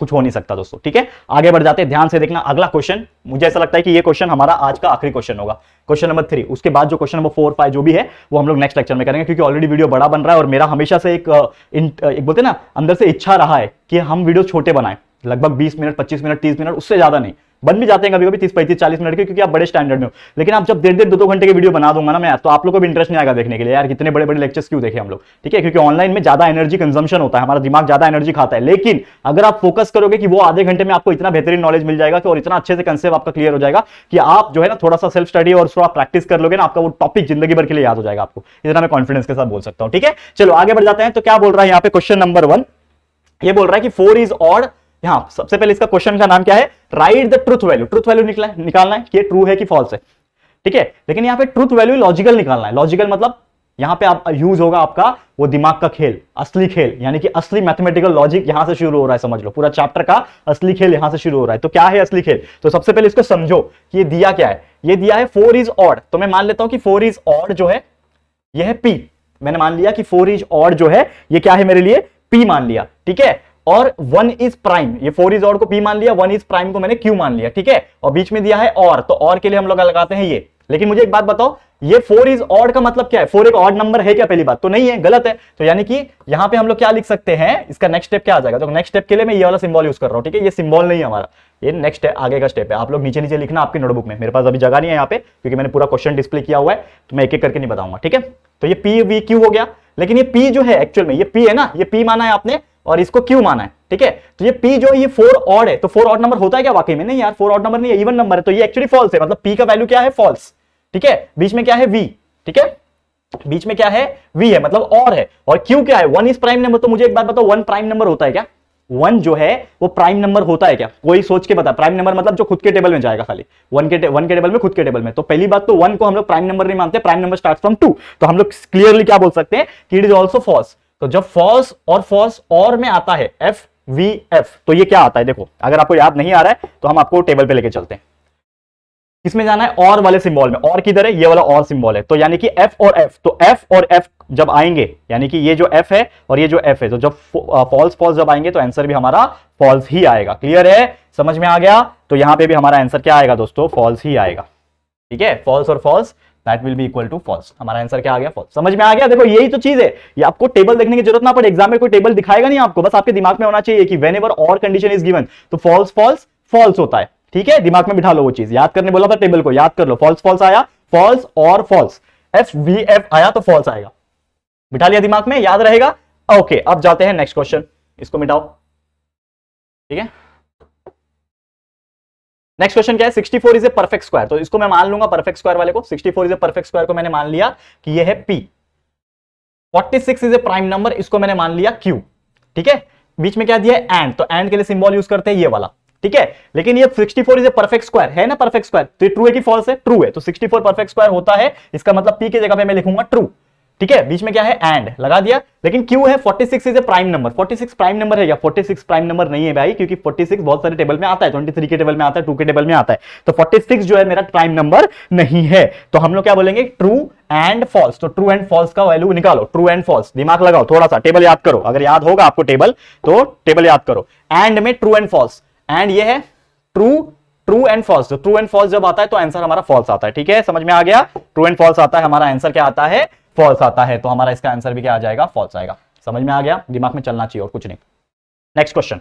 Speaker 1: कुछ हो नहीं सकता दोस्तों ठीक है आगे बढ़ जाते हैं ध्यान से देखना अगला क्वेश्चन मुझे ऐसा लगता है कि ये क्वेश्चन हमारा आज का आखिरी क्वेश्चन होगा क्वेश्चन नंबर थ्री उसके बाद जो क्वेश्चन नंबर फोर फाइव जो भी है वो हम लोग नेक्स्ट लेक्चर में करेंगे क्योंकि ऑलरेडी वीडियो बड़ा बन रहा है और मेरा हमेशा से एक, uh, uh, एक बोलते ना अंदर से इच्छा रहा है कि हम वीडियो छोटे बनाएं लगभग 20 मिनट 25 मिनट 30 मिनट उससे ज्यादा नहीं बन भी जाते हैं कभी कभी तीस पैंतीस चालीस मिनट के क्योंकि आप बड़े स्टैंडर्ड में हो लेकिन आप जब देर देर दो दो घंटे की वीडियो बना दूंगा ना मैं तो आप लोग को भी इंटरेस्ट नहीं आएगा देखने के लिए यार कितने बड़े बड़े लेक्चर्स क्यों देखे हम लोग ठीक है क्योंकि ऑनलाइन में ज्यादा एनर्जी कंजम्पशन होता है हमारा दिमाग ज्यादा एनर्जी खाता है लेकिन अगर आप फोकस करोगे कि वो आधे घंटे में आपको इतना बेहतरीन नॉलेज मिल जाएगा और इतना अच्छे से कंसेप्ट आपका क्लियर हो जाएगा कि आप जो है ना थोड़ा सा सेल्फ स्टडी और थोड़ा प्रैक्टिस कर लोगे ना आपका वो टॉपिक जिंदगी भर के लिए याद हो जाएगा आपको इतना मैं कॉन्फिडेंस के साथ बोल सकता हूँ ठीक है चलो आगे बढ़ जाते हैं तो क्या बोल रहा है यहाँ पे क्वेश्चन नंबर वन ये बोल रहा है कि फोर इज ऑड यहां सबसे पहले इसका क्वेश्चन का नाम क्या है write the truth value truth value निकला निकालना है कि ट्रू है कि फॉल्स है ठीक है लेकिन यहां पे ट्रूथ वैल्यू लॉजिकल निकालना है लॉजिकल मतलब यहां पे आप यूज होगा आपका वो दिमाग का खेल असली खेल यानी कि असली मैथमेटिकल लॉजिक यहां से शुरू हो रहा है समझ लो पूरा चैप्टर का असली खेल यहां से शुरू हो रहा है तो क्या है असली खेल तो सबसे पहले इसको समझो कि ये दिया क्या है ये दिया है फोर इज ऑड तो मैं मान लेता हूं कि फोर इज ऑड जो है यह है पी मैंने मान लिया कि फोर इज ऑड जो है यह क्या है मेरे लिए पी मान लिया ठीक है और वन इज प्राइम ये फोर इज और को पी मान लिया वन इज प्राइम को मैंने क्यू मान लिया ठीक है और बीच में दिया है और तो और के लिए हम लोग लगाते हैं ये लेकिन मुझे एक बात बताओ ये फोर इज ऑड का मतलब क्या है फोर एक ऑड नंबर है क्या पहली बात तो नहीं है गलत है तो यानी कि यहां पे हम लोग क्या लिख सकते हैं इसका नेक्स्ट स्टेप क्या आ जाएगा तो नेक्स्ट स्टेप के लिए मैं ये वाला सिंबल यूज कर रहा हूं ठीक है ये सिंबल नहीं है हमारा ये नेक्स्ट है आगे का स्टेप है आप लोग नीचे नीचे लिखना आपकी नोटबुक में मेरे पास अभी जगह नहीं है यहाँ पे क्योंकि मैंने पूरा क्वेश्चन डिस्प्ले किया हुआ है तो मैं एक एक करके नहीं बताऊंगा ठीक है तो ये पी वी क्यू हो गया लेकिन ये पी जो है एक्चुअल में ये पी है ना ये पी माना है आपने और इसको क्यू माना है ठीक है तो ये पी जो ये फोर ऑड है तो फोर ऑड नंबर होता है क्या वाकई में नहीं यार फोर ऑड नंबर नहीं है इवन नंबर है तो ये एक्चुअली फॉल्स है मतलब पी का वैल्यू क्या है फॉल्स ठीक है बीच में क्या है वी ठीक है बीच में क्या है वी है मतलब और है और क्यू क्या है वन इज प्राइम नंबर तो मुझे एक बात बताओ वन प्राइम नंबर होता है क्या वन जो है वो प्राइम नंबर होता है क्या कोई सोच के बता प्राइम नंबर मतलब जो खुद के टेबल में जाएगा खाली वन के वन के टेबल में खुद के टेबल में तो पहली बात तो वन को हम लोग प्राइम नंबर नहीं मानते prime number start from two तो हम लोग क्लियरली क्या बोल सकते हैं कि इट इज ऑल्सो फॉल्स तो जब फॉल्स और फॉल्स और में आता है एफ वी एफ तो ये क्या आता है देखो अगर आपको याद नहीं आ रहा है तो हम आपको टेबल पे लेके चलते हैं किसमें जाना है और वाले सिंबल में और किधर है ये वाला और सिंबल है तो यानी कि एफ और एफ तो एफ और एफ जब आएंगे यानी कि ये जो एफ है और ये जो एफ है तो जब फॉल्स फॉल्स जब आएंगे तो आंसर भी हमारा फॉल्स ही आएगा क्लियर है समझ में आ गया तो यहां पे भी हमारा आंसर क्या आएगा दोस्तों फॉल्स ही आएगा ठीक है फॉल्स और false that will be equal to false हमारा आंसर क्या आ गया फॉल्स समझ में आ गया देखो यही तो चीज है ये आपको टेबल देखने की जरूरत ना पड़े एग्जाम में कोई टेबल दिखाएगा नहीं आपको बस आपके दिमाग में होना चाहिए कि वेन एवर और कंडीशन इज गिवन तो फॉल्स फॉल्स फॉल्स होता है ठीक है दिमाग में बिठा लो वो चीज याद करने बोला था टेबल को याद कर लो फॉल्स फॉल्स आया फॉल्स और फॉल्स एफ वी एफ आया तो फॉल्स आएगा बिठा लिया दिमाग में याद रहेगा ओके okay, अब जाते हैं नेक्स्ट क्वेश्चन इसको मिटाओ ठीक है नेक्स्ट क्वेश्चन क्या है sixty four is a perfect square तो इसको मैं मान लूंगा परफेक्ट स्क्वायर वाले को sixty four is a perfect square को मैंने मान लिया कि यह है P forty six is a prime number इसको मैंने मान लिया क्यू ठीक है बीच में क्या दिया है एंड तो एंड के लिए सिंबल यूज करते हैं ये वाला ठीक है लेकिन ये 64 इज ए परफेक्ट स्क्वायर है ना परफेक्ट स्क्वायर तो ये ट्रू है कि फॉल्स है ट्रू है तो 64 परफेक्ट स्क्वायर होता है इसका मतलब पी की जगह पे मैं लिखूंगा ट्रू ठीक है बीच में क्या है एंड लगा दिया लेकिन क्यों है 46 is a prime number 46 prime number है या 46 प्राइम नंबर नहीं है भाई क्योंकि 46 बहुत सारे टेबल में आता है 23 के टेबल में आता है टू के टेबल में आता है तो 46 जो है मेरा प्राइम नंबर नहीं है तो हम लोग क्या बोलेंगे ट्रू एंड फॉल्स तो ट्रू एंड फॉल्स का वैल्यू निकालो ट्रू एंड फॉल्स दिमाग लगाओ थोड़ा सा टेबल याद करो अगर याद होगा आपको टेबल तो टेबल याद करो एंड में ट्रू एंड फॉल्स एंड ये है ट्रू ट्रू एंड फॉल्स तो ट्रू एंड फॉल्स जब आता है तो आंसर हमारा फॉल्स आता है ठीक है समझ में आ गया ट्रू एंड फॉल्स आता है हमारा आंसर क्या आता है फॉल्स आता है तो हमारा इसका आंसर भी क्या आ जाएगा फॉल्स आएगा समझ में आ गया दिमाग में चलना चाहिए और कुछ नहीं नेक्स्ट क्वेश्चन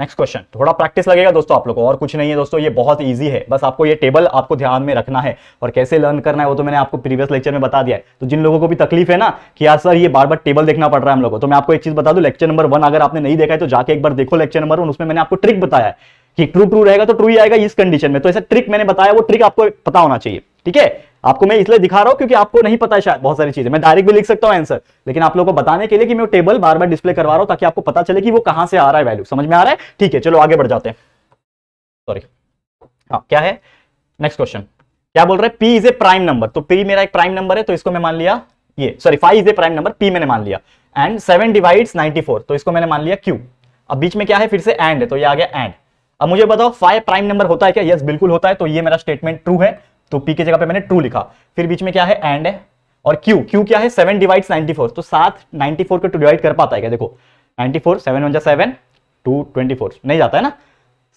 Speaker 1: नेक्स्ट क्वेश्चन थोड़ा प्रैक्टिस लगेगा दोस्तों आप लोग को और कुछ नहीं है दोस्तों ये बहुत ईजी है बस आपको ये टेबल आपको ध्यान में रखना है और कैसे लर्न करना है वो तो मैंने आपको प्रीवियस लेक्चर में बता दिया है तो जिन लोगों को भी तकलीफ है ना कि यार सर ये बार बार टेबल देखना पड़ रहा है हम लोग को तो मैं आपको एक चीज बता दू लेक्चर नंबर वन अगर आपने नहीं देखा है तो जाके एक बार देखो लेक्चर नंबर वन उसमें मैंने आपको ट्रिक बताया कि ट्रू ट्रू रहेगा तो ट्रू ही आएगा इस कंडीशन में तो ऐसा ट्रिक मैंने बताया वो ट्रिक आपको पता होना चाहिए ठीक है आपको मैं इसलिए दिखा रहा हूं क्योंकि आपको नहीं पता शायद बहुत सारी चीजें मैं डायरेक्ट भी लिख सकता हूं आंसर लेकिन आप लोगों को बताने के लिए कि मैं टेबल बार बार डिस्प्ले करवा रहा हूं ताकि आपको पता चले कि वो कहां से आ रहा है वैल्यू समझ में आ रहा है ठीक है चलो आगे बढ़ जाते हैं सॉरी हाँ क्या है नेक्स्ट क्वेश्चन क्या बोल रहे हैं P is a prime number तो पी मेरा एक प्राइम नंबर है तो इसको मैं मान लिया ये sorry five is a prime number P मैंने मान लिया and seven divide ninety four तो इसको मैंने मान लिया क्यू अब बीच में क्या है फिर से एंड है तो ये आ गया एंड अब मुझे बताओ फाइव प्राइम नंबर होता है क्या यस बिल्कुल होता है तो ये मेरा स्टेटमेंट ट्रू है तो पी की जगह पे मैंने ट्रू लिखा फिर बीच में क्या है एंड है और क्यू क्यू क्या है सेवन डिवाइड नाइनटी तो सात नाइनटी फोर को डिवाइड कर पाता है क्या देखो नाइनटी फोर सेवन वन जा सेवन टू ट्वेंटी फोर नहीं जाता है ना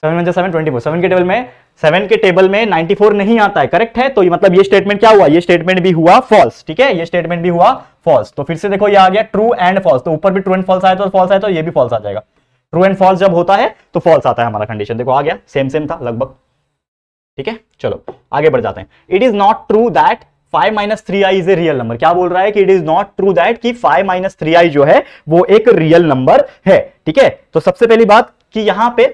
Speaker 1: सेवन वन जा सेवन ट्वेंटी फोर सेवन के टेबल में सेवन के टेबल में नाइनटी फोर नहीं आता है करेक्ट है तो ये मतलब ये स्टेटमेंट क्या हुआ ये स्टेटमेंट भी हुआ फॉल्स ठीक है ये स्टेटमेंट भी हुआ फॉल्स तो फिर से देखो ये आ गया ट्रू एंड फॉल्स तो ऊपर भी ट्रू एंड फॉल्स आया तो फॉल्स आया तो ये भी फॉल्स आ जाएगा ट्रू एंड फॉल्स जब होता है तो फॉल्स आता है हमारा कंडीशन देखो आ गया सेम सेम था लगभग ठीक है चलो आगे बढ़ जाते हैं it is not true that five minus three I is a real number क्या बोल रहा है कि it is not true that कि फाइव माइनस थ्री आई जो है वो एक रियल नंबर है ठीक है तो सबसे पहली बात कि यहां पे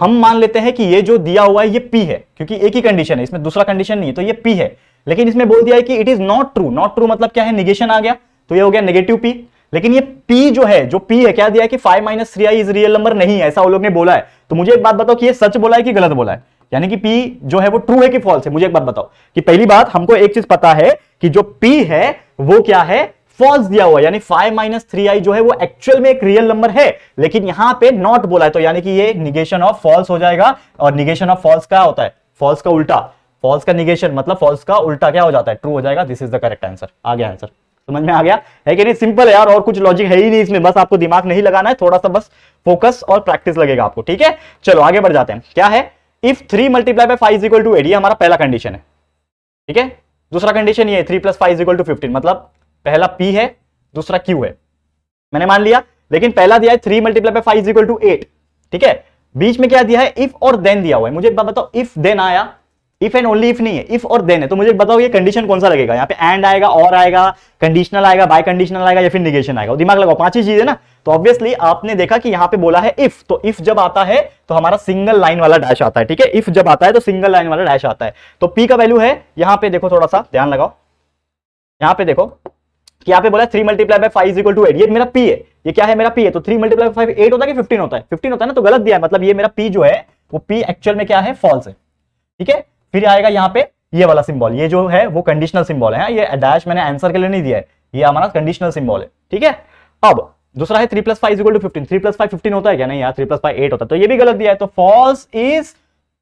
Speaker 1: हम मान लेते हैं कि ये जो दिया हुआ है ये पी है क्योंकि एक ही कंडीशन है इसमें दूसरा कंडीशन नहीं है तो ये पी है लेकिन इसमें बोल दिया है कि it is not true not true मतलब क्या है निगेशन आ गया तो ये हो गया नेगेटिव पी लेकिन ये पी जो है जो पी है क्या दिया है कि five minus three I is real number नहीं है ऐसा वो लोग ने बोला है तो मुझे एक बात बताओ कि ये सच बोला है कि गलत बोला है यानी कि पी जो है वो ट्रू है कि फॉल्स है मुझे एक बात बताओ कि पहली बात हमको एक चीज पता है कि जो पी है वो क्या है फॉल्स दिया हुआ यानी फाइव माइनस थ्री आई जो है वो एक्चुअल में एक रियल नंबर है लेकिन यहां पे नॉट बोला है तो यानी कि ये निगेशन ऑफ फॉल्स हो जाएगा और निगेशन ऑफ फॉल्स क्या होता है फॉल्स का उल्टा फॉल्स का निगेशन मतलब फॉल्स का उल्टा क्या हो जाता है ट्रू हो जाएगा this is the correct answer आ गया आंसर समझ में आ गया है कि नहीं सिंपल है यार और कुछ लॉजिक है ही नहीं इसमें बस आपको दिमाग नहीं लगाना है थोड़ा सा बस फोकस और प्रैक्टिस लगेगा आपको ठीक है चलो आगे बढ़ जाते हैं क्या है if three multiply by five equal to eight ये हमारा पहला कंडीशन है ठीक है दूसरा कंडीशन ये है three plus five equal to fifteen मतलब पहला पी है दूसरा क्यू है मैंने मान लिया लेकिन पहला दिया है three multiply by five equal to eight ठीक है बीच में क्या दिया है इफ और देन दिया हुआ है मुझे एक बताओ इफ देन आया इफ एंड ओनली इफ नहीं है इफ और देन है तो मुझे बताओ ये कंडीशन कौन सा लगेगा यहाँ पे एंड आएगा और आएगा कंडीशनल आएगा बाय कंडीशनल आएगा या फिर निगेशन आएगा दिमाग लगाओ पांच ही चीज है ना तो ऑब्वियसली आपने देखा कि यहां पे बोला है इफ तो इफ जब आता है तो हमारा सिंगल लाइन वाला डैश आता है ठीक है इफ जब आता है तो सिंगल लाइन वाला डैश आता है तो पी का वैल्यू है यहां पे देखो थोड़ा सा ध्यान लगाओ यहां पे देखो कि यहां पे बोला three multiply by five equal to eight ये मेरा पी है ये क्या है मेरा पी है तो थ्री मल्टीप्लाई फाइव एट होता है कि फिफ्टीन होता है फिफ्टीन होता है ना तो गलत दिया है मतलब ये मेरा पी जो है वो पी एक्चुअल में क्या है फॉल्स है ठीक है फिर आएगा यहां पर ये वाला सिंबल ये जो है वो कंडीशनल सिंबल है हाँ, ये डैश मैंने आंसर के लिए नहीं दिया है ये हमारा कंडीशनल सिंबल है ठीक है अब दूसरा है three plus five equal to fifteen three plus five fifteen होता है क्या नहीं यार थ्री प्लस फाइव एट होता है तो ये भी गलत दिया है तो फॉल्स इज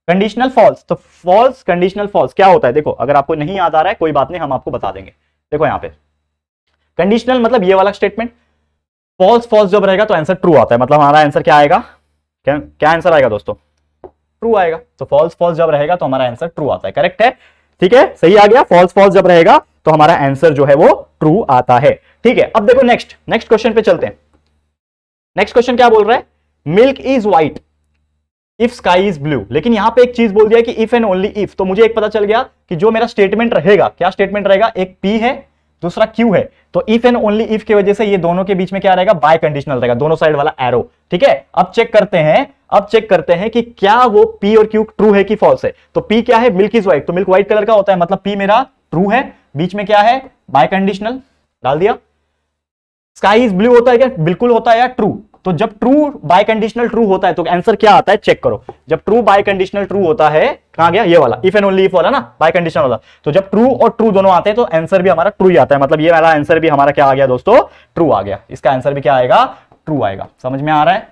Speaker 1: कंडीशनल फॉल्स तो फॉल्स कंडीशनल फॉल्स क्या होता है देखो अगर आपको नहीं याद आ रहा है कोई बात नहीं हम आपको बता देंगे देखो यहाँ पे कंडीशनल मतलब ये वाला स्टेटमेंट फॉल्स फॉल्स जब रहेगा तो आंसर ट्रू आता है मतलब हमारा आंसर क्या आएगा क्या क्या आंसर आएगा दोस्तों ट्रू आएगा तो फॉल्स फॉल्स जब रहेगा तो हमारा आंसर ट्रू आता है करेक्ट है ठीक है सही आ गया फॉल्स फॉल्स जब रहेगा तो हमारा आंसर जो है वो ट्रू आता है ठीक है अब देखो नेक्स्ट नेक्स्ट क्वेश्चन पे चलते हैं नेक्स्ट क्वेश्चन क्या बोल रहा है milk is white if sky is blue लेकिन यहां पे एक चीज बोल दिया कि इफ एंड ओनली इफ तो मुझे एक पता चल गया कि जो मेरा स्टेटमेंट रहेगा क्या स्टेटमेंट रहेगा एक पी है दूसरा क्यू है तो इफ एंड ओनली इफ की वजह से ये दोनों के बीच में क्या रहेगा बाय कंडीशनल रहेगा दोनों साइड वाला एरो ठीक है अब चेक करते हैं अब चेक करते हैं कि क्या वो पी और क्यू ट्रू है कि फॉल्स है तो पी क्या है मिल्क इज व्हाइट तो मिल्क व्हाइट कलर का होता है मतलब पी मेरा ट्रू है बीच में क्या है बाय कंडीशनल डाल दिया स्काई इज ब्लू होता है क्या बिल्कुल होता है या ट्रू तो जब ट्रू बाय कंडीशनल ट्रू होता है तो आंसर क्या आता है चेक करो जब ट्रू बाय कंडीशनल ट्रू होता है कहा गया ये वाला इफ एंड ओनली इफ वाला ना बाय कंडीशनल वाला तो जब ट्रू और ट्रू दोनों आते हैं तो आंसर भी हमारा ट्रू ही आता है मतलब ये वाला आंसर भी हमारा क्या आ गया दोस्तों ट्रू आ गया इसका आंसर भी क्या आएगा ट्रू आएगा समझ में आ रहा है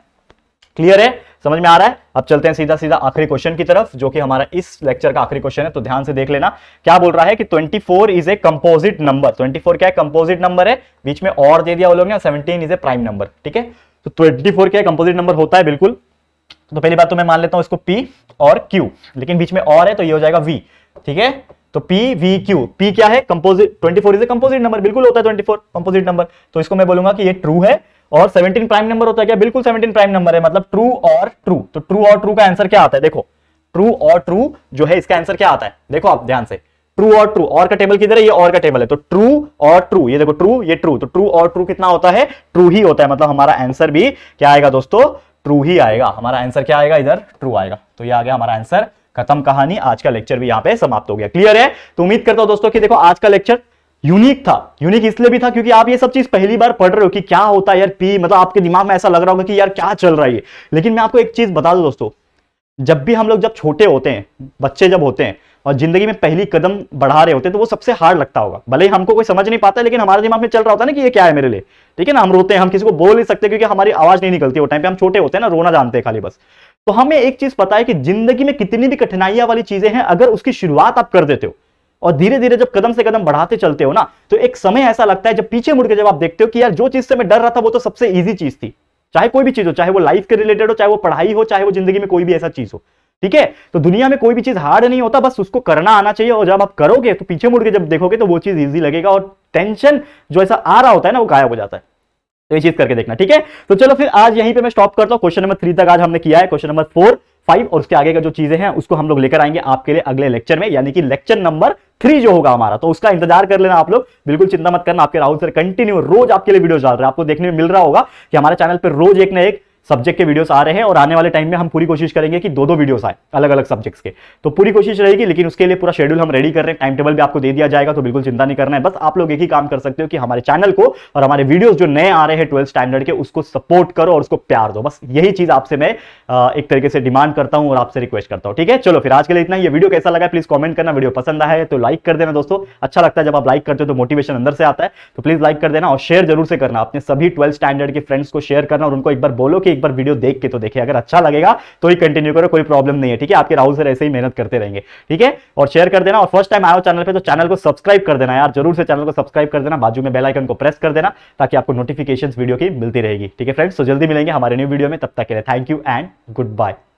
Speaker 1: क्लियर है समझ में आ रहा है अब चलते हैं सीधा सीधा आखिरी क्वेश्चन की तरफ जो कि हमारा इस लेक्चर का आखिरी क्वेश्चन है तो ध्यान से देख लेना क्या बोल रहा है कि 24 इज ए कंपोजिट नंबर 24 क्या है कंपोजिट नंबर है बीच में और दे दिया वो लोग ने 17 इज ए प्राइम नंबर ठीक है तो 24 क्या है कंपोजिट नंबर होता है बिल्कुल तो पहली बात तो मैं मान लेता हूं इसको पी और क्यू लेकिन बीच में और है तो ये हो जाएगा वी ठीक है तो P V Q P क्या है composite 24 four is a composite number बिल्कुल होता है 24 कंपोजिट नंबर तो इसको मैं बोलूंगा कि ये ट्रू है और 17 प्राइम नंबर होता है क्या बिल्कुल 17 प्राइम नंबर है मतलब ट्रू और ट्रू तो ट्रू और ट्रू का आंसर क्या आता है देखो ट्रू और ट्रू जो है इसका आंसर क्या आता है देखो आप ध्यान से ट्रू और ट्रू और का टेबल किधर है ये और का टेबल है तो ट्रू और ट्रू ये देखो ट्रू ये ट्रू तो ट्रू और ट्रू कितना होता है ट्रू ही होता है मतलब हमारा आंसर भी क्या आएगा दोस्तों ट्रू ही आएगा हमारा आंसर क्या आएगा इधर ट्रू आएगा तो ये आ गया हमारा आंसर खत्म कहानी आज का लेक्चर भी यहाँ पे समाप्त हो गया क्लियर है तो उम्मीद करता हूं दोस्तों की देखो आज का लेक्चर यूनिक था यूनिक इसलिए भी था क्योंकि आप ये सब चीज पहली बार पढ़ रहे हो कि क्या होता है यार पी मतलब आपके दिमाग में ऐसा लग रहा होगा कि यार क्या चल रहा है लेकिन मैं आपको एक चीज बता दूं दोस्तों जब भी हम लोग जब छोटे होते हैं बच्चे जब होते हैं और जिंदगी में पहली कदम बढ़ा रहे होते हैं तो वो सबसे हार्ड लगता होगा भले ही हमको कोई समझ नहीं पाता लेकिन हमारे दिमाग में चल रहा होता है ना कि ये क्या है मेरे लिए ठीक है ना हम रोते हैं हम किसी को बोल नहीं सकते क्योंकि हमारी आवाज नहीं निकलती वो टाइम पे हम छोटे होते हैं ना रोना जानते हैं खाली बस तो हमें एक चीज पता है कि जिंदगी में कितनी भी कठिनाइया वाली चीजें हैं अगर उसकी शुरुआत आप कर देते हो और धीरे धीरे जब कदम से कदम बढ़ाते चलते हो ना तो एक समय ऐसा लगता है जब पीछे मुड़ के जब आप देखते हो कि यार जो चीज से मैं डर रहा था वो तो सबसे ईजी चीज थी चाहे कोई भी चीज हो चाहे वो लाइफ के रिलेटेड हो चाहे वो पढ़ाई हो चाहे वो जिंदगी में कोई भी ऐसा चीज हो ठीक है तो दुनिया में कोई भी चीज हार्ड नहीं होता बस उसको करना आना चाहिए और जब आप करोगे तो पीछे मुड़ के जब देखोगे तो वो चीज ईजी लगेगा और टेंशन जो ऐसा आ रहा होता है ना वो गायब हो जाता है तो ये चीज करके देखना ठीक है तो चलो फिर आज यहीं पे मैं स्टॉप करता हूँ क्वेश्चन नंबर थ्री तक आज हमने किया है क्वेश्चन नंबर फोर फाइव और उसके आगे का जो चीजें हैं उसको हम लोग लेकर आएंगे आपके लिए अगले लेक्चर में यानी कि लेक्चर नंबर थ्री जो होगा हमारा तो उसका इंतजार कर लेना आप लोग बिल्कुल चिंता मत करना आपके राहुल सर कंटिन्यू रोज आपके लिए वीडियो डाल रहे हैं आपको देखने में मिल रहा होगा कि हमारे चैनल पर रोज एक ना एक सब्जेक्ट के वीडियोस आ रहे हैं और आने वाले टाइम में हम पूरी कोशिश करेंगे कि दो दो वीडियोस आए अलग अलग सब्जेक्ट्स के तो पूरी कोशिश रहेगी लेकिन उसके लिए पूरा शेड्यूल हम रेडी कर रहे हैं टाइम टेबल भी आपको दे दिया जाएगा तो बिल्कुल चिंता नहीं करना है बस आप लोग एक ही काम कर सकते हो कि हमारे चैनल को और हमारे वीडियोज जो नए आ रहे हैं ट्वेल्थ स्टैंडर्ड के उसको सपोर्ट करो और उसको प्यार दो बस यही चीज आपसे मैं एक तरीके से डिमांड करता हूँ और आपसे रिक्वेस्ट करता हूँ ठीक है चलो फिर आज के लिए इतना ये वीडियो कैसा लगा प्लीज कॉमेंट करना वीडियो पसंद आया तो लाइक कर देना दोस्तों अच्छा लगता है जब आप लाइक करते हो तो मोटिवेशन अंदर से आता है तो प्लीज लाइक कर देना और शेयर जरूर से करना अपने सभी ट्वेल्थ स्टैंडर्ड के फ्रेंड्स को शेयर करना और उनको एक बार बोलो कि एक बार वीडियो देख के तो देखे अगर अच्छा लगेगा तो ही कंटिन्यू करो कोई प्रॉब्लम नहीं है ठीक है आपके राहुल सर ऐसे ही मेहनत करते रहेंगे ठीक है और शेयर कर देना और फर्स्ट टाइम आयो चैनल पर तो चैनल को सब्सक्राइब कर देना यार जरूर से चैनल को सब्सक्राइब कर देना बाजू में बेलाइकन को प्रेस कर देना ताकि आपको नोटिफिकेशन वीडियो की मिलती रहेगी ठीक है फ्रेंड्स तो जल्दी मिलेंगे हमारे न्यू वीडियो में तब तक के लिए thank you and good bye